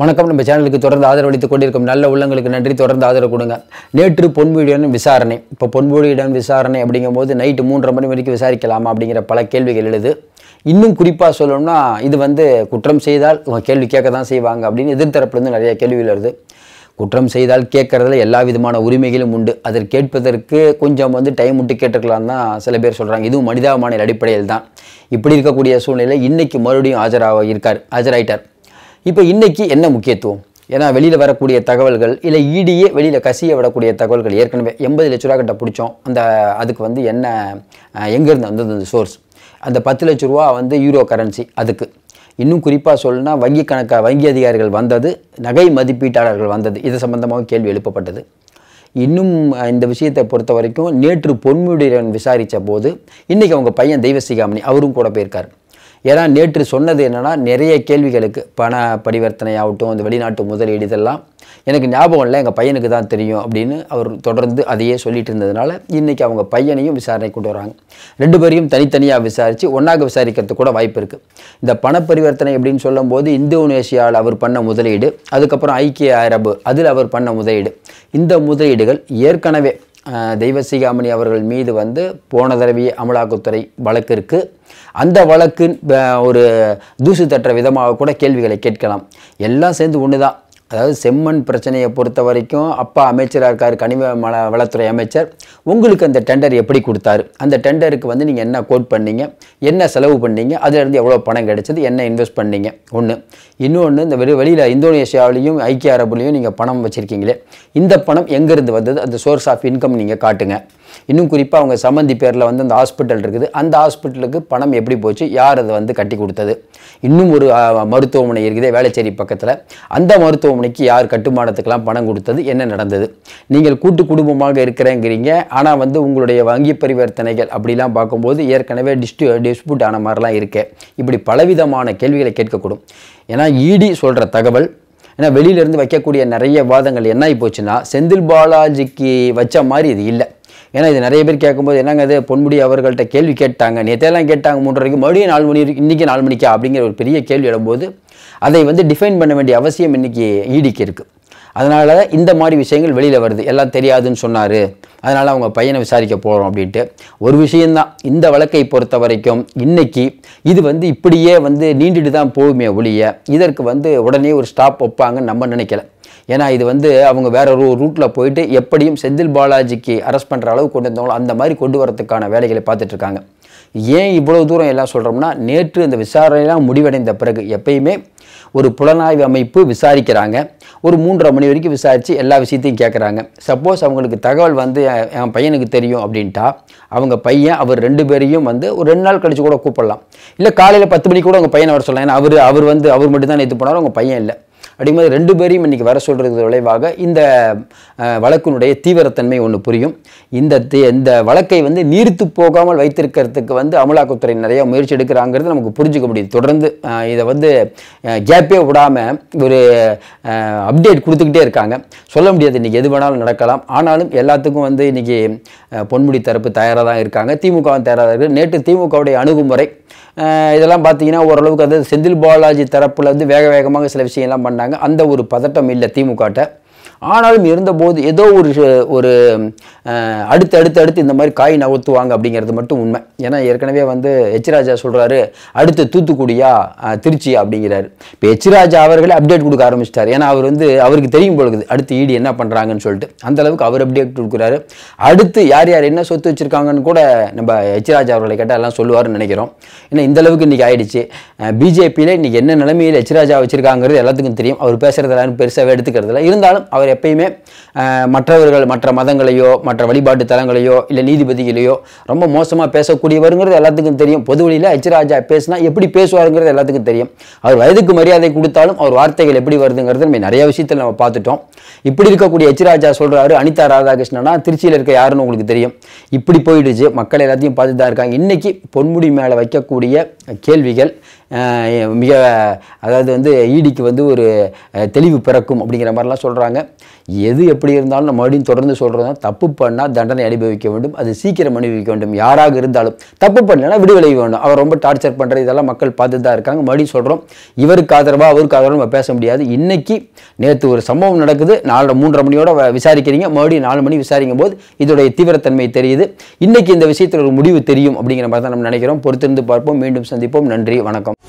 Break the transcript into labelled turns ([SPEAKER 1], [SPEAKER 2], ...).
[SPEAKER 1] வணக்கம் நம்ம சேனலுக்கு தொடர்ந்து ஆதரவளித்துக் கொண்டிருக்கும் நல்ல உள்ளங்களுக்கு நன்றி தொடர்ந்து ஆதரவு கொடுங்க நேற்று பொன்முடியுடன் விசாரணை இப்போ பொன்முடியுடன் விசாரணை அப்படிங்கும்போது நைட்டு மூன்றரை மணி வரைக்கும் விசாரிக்கலாமா அப்படிங்கிற பல கேள்விகள் எழுது இன்னும் குறிப்பாக சொல்லணும்னா இது வந்து குற்றம் செய்தால் கேள்வி கேட்க தான் செய்வாங்க அப்படின்னு எதிர்த்தரப்புலேருந்து நிறைய கேள்விகள் வருது குற்றம் செய்தால் கேட்குறதுல எல்லா விதமான உரிமைகளும் உண்டு அதை கேட்பதற்கு கொஞ்சம் வந்து டைம் விட்டு கேட்டுருக்கலாம் தான் சில பேர் சொல்கிறாங்க இதுவும் மனிதாபிமான அடிப்படையில் தான் இப்படி இருக்கக்கூடிய சூழ்நிலை இன்றைக்கி மறுபடியும் ஆஜராக இருக்கார் ஆஜராயிட்டார் இப்போ இன்றைக்கி என்ன முக்கியத்துவம் ஏன்னா வெளியில் வரக்கூடிய தகவல்கள் இல்லை ஈடியே வெளியில் கசிய விடக்கூடிய தகவல்கள் ஏற்கனவே எண்பது லட்ச ரூபா கிட்ட பிடிச்சோம் அந்த அதுக்கு வந்து என்ன எங்கேருந்து வந்தது அந்த சோர்ஸ் அந்த பத்து லட்ச ரூபா வந்து யூரோ கரன்சி அதுக்கு இன்னும் குறிப்பாக சொல்லணும்னா வங்கி கணக்காக வங்கி அதிகாரிகள் வந்தது நகை மதிப்பீட்டாளர்கள் வந்தது இது சம்பந்தமாக கேள்வி எழுப்பப்பட்டது இன்னும் இந்த விஷயத்தை பொறுத்த வரைக்கும் நேற்று பொன்முடியன் விசாரித்த போது இன்றைக்கி அவங்க பையன் தெய்வசிகாமணி அவரும் கூட போயிருக்கார் ஏன்னா நேற்று சொன்னது என்னென்னா நிறைய கேள்விகளுக்கு பண பரிவர்த்தனை ஆகட்டும் அந்த வெளிநாட்டு முதலீடு இதெல்லாம் எனக்கு ஞாபகம் இல்லை எங்கள் பையனுக்கு தான் தெரியும் அப்படின்னு அவர் தொடர்ந்து அதையே சொல்லிட்டு இருந்ததுனால இன்றைக்கி அவங்க பையனையும் விசாரணை கொண்டு வராங்க ரெண்டு பேரையும் தனித்தனியாக விசாரித்து ஒன்றாக விசாரிக்கிறது கூட வாய்ப்பு இருக்குது இந்த பண பரிவர்த்தனை அப்படின்னு சொல்லும்போது இந்தோனேஷியாவில் அவர் பண்ண முதலீடு அதுக்கப்புறம் ஐக்கிய அரபு அதில் அவர் பண்ண முதலீடு இந்த முதலீடுகள் ஏற்கனவே தெய்வசிகாமணி அவர்கள் மீது வந்து போன தடவை அமலாக்கத்துறை வழக்கு இருக்குது அந்த வழக்கு ஒரு தூசு தட்டுற விதமாக கூட கேள்விகளை கேட்கலாம் எல்லாம் சேர்ந்து ஒன்று தான் அதாவது செம்மண் பிரச்சனையை பொறுத்த வரைக்கும் அப்பா அமைச்சராக இருக்கார் கனிம மல வளத்துறை அமைச்சர் உங்களுக்கு அந்த டெண்டர் எப்படி கொடுத்தாரு அந்த டெண்டருக்கு வந்து நீங்கள் என்ன கோட் பண்ணீங்க என்ன செலவு பண்ணீங்க அதிலிருந்து எவ்வளோ பணம் கிடைச்சது என்ன இன்வெஸ்ட் பண்ணீங்க ஒன்று இன்னொன்று இந்த வெளி வெளியில் இந்தோனேஷியாவிலையும் ஐக்கிய அரபுலேயும் நீங்கள் பணம் வச்சுருக்கீங்களே இந்த பணம் எங்கேருந்து வந்தது அந்த சோர்ஸ் ஆஃப் இன்கம் நீங்கள் காட்டுங்க இன்னும் குறிப்பாக அவங்க சம்மந்தி பேரில் வந்து அந்த ஹாஸ்பிட்டல் இருக்குது அந்த ஹாஸ்பிட்டலுக்கு பணம் எப்படி போச்சு யார் அதை வந்து கட்டி கொடுத்தது இன்னும் ஒரு மருத்துவமனை இருக்குது வேளச்சேரி பக்கத்தில் அந்த மருத்துவமனைக்கு யார் கட்டுமானத்துக்கெல்லாம் பணம் கொடுத்தது என்ன நடந்தது நீங்கள் கூட்டு குடும்பமாக இருக்கிறேங்கிறீங்க ஆனால் வந்து உங்களுடைய வங்கி பரிவர்த்தனைகள் அப்படிலாம் பார்க்கும்போது ஏற்கனவே டிஸ்டி டிஸ்பியூட் ஆன மாதிரிலாம் இருக்கு இப்படி பலவிதமான கேள்விகளை கேட்கக்கூடும் ஏன்னா இடி சொல்கிற தகவல் ஏன்னா வெளியிலேருந்து வைக்கக்கூடிய நிறைய வாதங்கள் என்ன ஆகி போச்சுன்னா செந்தில் பாலாஜிக்கு வச்ச மாதிரி இது இல்லை ஏன்னா இது நிறைய பேர் கேட்கும்போது என்னங்க அது பொன்முடி அவர்கள்ட்ட கேள்வி கேட்டாங்க நேற்றையெல்லாம் கேட்டாங்க மூன்று வரைக்கும் மறுபடியும் நாலு மணி இன்றைக்கி நாலு மணிக்கா அப்படிங்கிற ஒரு பெரிய கேள்வி எழும்போது அதை வந்து டிஃபைன் பண்ண வேண்டிய அவசியம் இன்றைக்கி ஈடிக்கு e இருக்குது அதனால் இந்த மாதிரி விஷயங்கள் வெளியில் வருது எல்லாம் தெரியாதுன்னு சொன்னார் அதனால் அவங்க பையனை விசாரிக்க போகிறோம் அப்படின்ட்டு ஒரு விஷயந்தான் இந்த வழக்கை பொறுத்த வரைக்கும் இன்றைக்கி இது வந்து இப்படியே வந்து நீண்டுட்டு தான் போகுமே ஒழிய இதற்கு வந்து உடனே ஒரு ஸ்டாப் வைப்பாங்கன்னு நம்ம நினைக்கல ஏன்னா இது வந்து அவங்க வேற ஒரு ரூட்டில் போயிட்டு எப்படியும் செந்தில் பாலாஜிக்கு அரெஸ்ட் பண்ணுற அளவு கொண்டு வந்தவங்களும் அந்த மாதிரி கொண்டு வரதுக்கான வேலைகளை பார்த்துட்ருக்காங்க ஏன் இவ்வளோ தூரம் எல்லாம் சொல்கிறோம்னா நேற்று இந்த விசாரணையெல்லாம் முடிவடைந்த பிறகு எப்பயுமே ஒரு புலனாய்வு அமைப்பு விசாரிக்கிறாங்க ஒரு மூன்றரை மணி வரைக்கும் விசாரித்து எல்லா விஷயத்தையும் கேட்குறாங்க சப்போஸ் அவங்களுக்கு தகவல் வந்து என் பையனுக்கு தெரியும் அப்படின்ட்டா அவங்க பையன் அவர் ரெண்டு பேரையும் வந்து ஒரு ரெண்டு நாள் கழித்து கூட கூப்பிடலாம் இல்லை காலையில் பத்து மணிக்கு கூட உங்கள் பையனை வர சொல்லலாம் ஏன்னா அவர் அவர் வந்து அவர் மட்டும்தான் நேற்று போனார் அவங்க பையன் இல்லை அப்படிங்கும்போது ரெண்டு பேரையும் இன்றைக்கி வர சொல்கிறது விளைவாக இந்த வழக்கினுடைய தீவிரத்தன்மை ஒன்று புரியும் இந்த இந்த வழக்கை வந்து நீர்த்து போகாமல் வைத்திருக்கிறதுக்கு வந்து அமலாக்கத்துறை நிறையா முயற்சி எடுக்கிறாங்கிறது நமக்கு புரிஞ்சுக்க முடியுது தொடர்ந்து இதை வந்து கேப்பே விடாமல் ஒரு அப்டேட் கொடுத்துக்கிட்டே இருக்காங்க சொல்ல முடியாது இன்றைக்கி எது வேணாலும் நடக்கலாம் ஆனாலும் எல்லாத்துக்கும் வந்து இன்றைக்கி பொன்முடி தரப்பு தயாராக தான் இருக்காங்க திமுகவும் தயாராக இருக்குது நேற்று திமுகவுடைய அணுகுமுறை இதெல்லாம் பார்த்தீங்கன்னா ஓரளவுக்கு அது செந்தில் பாலாஜி தரப்பில் வந்து வேக வேகமாக சில விஷயம்லாம் பண்ணாங்க அந்த ஒரு பதட்டம் இல்லை திமுகட்ட ஆனாலும் இருந்தபோது ஏதோ ஒரு ஒரு அடுத்து அடுத்து அடுத்து இந்த மாதிரி காய் நகர்த்துவாங்க அப்படிங்கிறது மட்டும் உண்மை ஏன்னா ஏற்கனவே வந்து ஹெச்ராஜா சொல்கிறாரு அடுத்து தூத்துக்குடியா திருச்சி அப்படிங்கிறாரு இப்போ ஹெச்ராஜா அவர்களே அப்டேட் கொடுக்க ஆரம்பிச்சிட்டார் ஏன்னா அவர் வந்து அவருக்கு தெரியும் பொழுது அடுத்து ஈடி என்ன பண்ணுறாங்கன்னு சொல்லிட்டு அந்தளவுக்கு அவர் அப்டேட் கொடுக்குறாரு அடுத்து யார் யார் என்ன சொத்து வச்சுருக்காங்கன்னு கூட நம்ம ஹெச்ராஜா அவர்களை கேட்டால் எல்லாம் சொல்லுவார்னு நினைக்கிறோம் ஏன்னா இந்தளவுக்கு இன்றைக்கி ஆயிடுச்சு பிஜேபியில் இன்றைக்கி என்ன நிலைமையில் ஹெச்ராஜா வச்சுருக்காங்கிறது எல்லாத்துக்கும் தெரியும் அவர் பேசுகிறதெல்லாம் பெருசாக எடுத்துக்கிறதுல இருந்தாலும் அவர் တယ်ပေမဲ့ மற்றவர்கள் மற்ற மதங்களையோ மற்ற வழிபாட்டு தலங்களையோ இல்லை நீதிபதிகளையோ ரொம்ப மோசமாக பேசக்கூடியவருங்கிறது எல்லாத்துக்கும் தெரியும் பொது வழியில் எச்ராஜா பேசினா எப்படி பேசுவாருங்கிறது எல்லாத்துக்கும் தெரியும் அவர் வயதுக்கு மரியாதை கொடுத்தாலும் அவர் வார்த்தைகள் எப்படி வருதுங்கிறது நம்ம நிறைய விஷயத்தில் நம்ம பார்த்துட்டோம் இப்படி இருக்கக்கூடிய ஹெச்ராஜா சொல்கிறாரு அனிதா ராதாகிருஷ்ணனா திருச்சியில் இருக்க யாருன்னு உங்களுக்கு தெரியும் இப்படி போயிடுச்சு மக்கள் எல்லாத்தையும் பார்த்து தான் இருக்காங்க இன்றைக்கி பொன்முடி மேலே வைக்கக்கூடிய கேள்விகள் மிக அதாவது வந்து ஈடிக்கு வந்து ஒரு தெளிவு பிறக்கும் அப்படிங்கிற மாதிரிலாம் சொல்கிறாங்க எது எப்படி இருந்தாலும் நம்ம மறுபடியும் தொடர்ந்து சொல்கிறதா தப்பு பண்ணால் தண்டனை அனுபவிக்க வேண்டும் அது சீக்கிரம் அனுபவிக்க வேண்டும் யாராக இருந்தாலும் தப்பு பண்ணலைன்னா விடுதலை வேண்டும் அவர் ரொம்ப டார்ச்சர் பண்ணுற இதெல்லாம் மக்கள் பார்த்து தான் இருக்காங்க மறுபடியும் சொல்கிறோம் இவருக்கு ஆதரவாக அவருக்கு ஆதரவாக நம்ம பேச முடியாது இன்றைக்கி நேற்று ஒரு சம்பவம் நடக்குது நாலு மூன்றரை மணியோட விசாரிக்கிறீங்க மறுபடியும் நாலு மணி விசாரிக்கும் போது இதோடைய தீவிரத்தன்மை தெரியுது இன்றைக்கி இந்த விஷயத்தில் ஒரு முடிவு தெரியும் அப்படிங்கிற மாதிரி தான் நம்ம நினைக்கிறோம் பொறுத்திருந்து பார்ப்போம் மீண்டும் சந்திப்போம் நன்றி வணக்கம்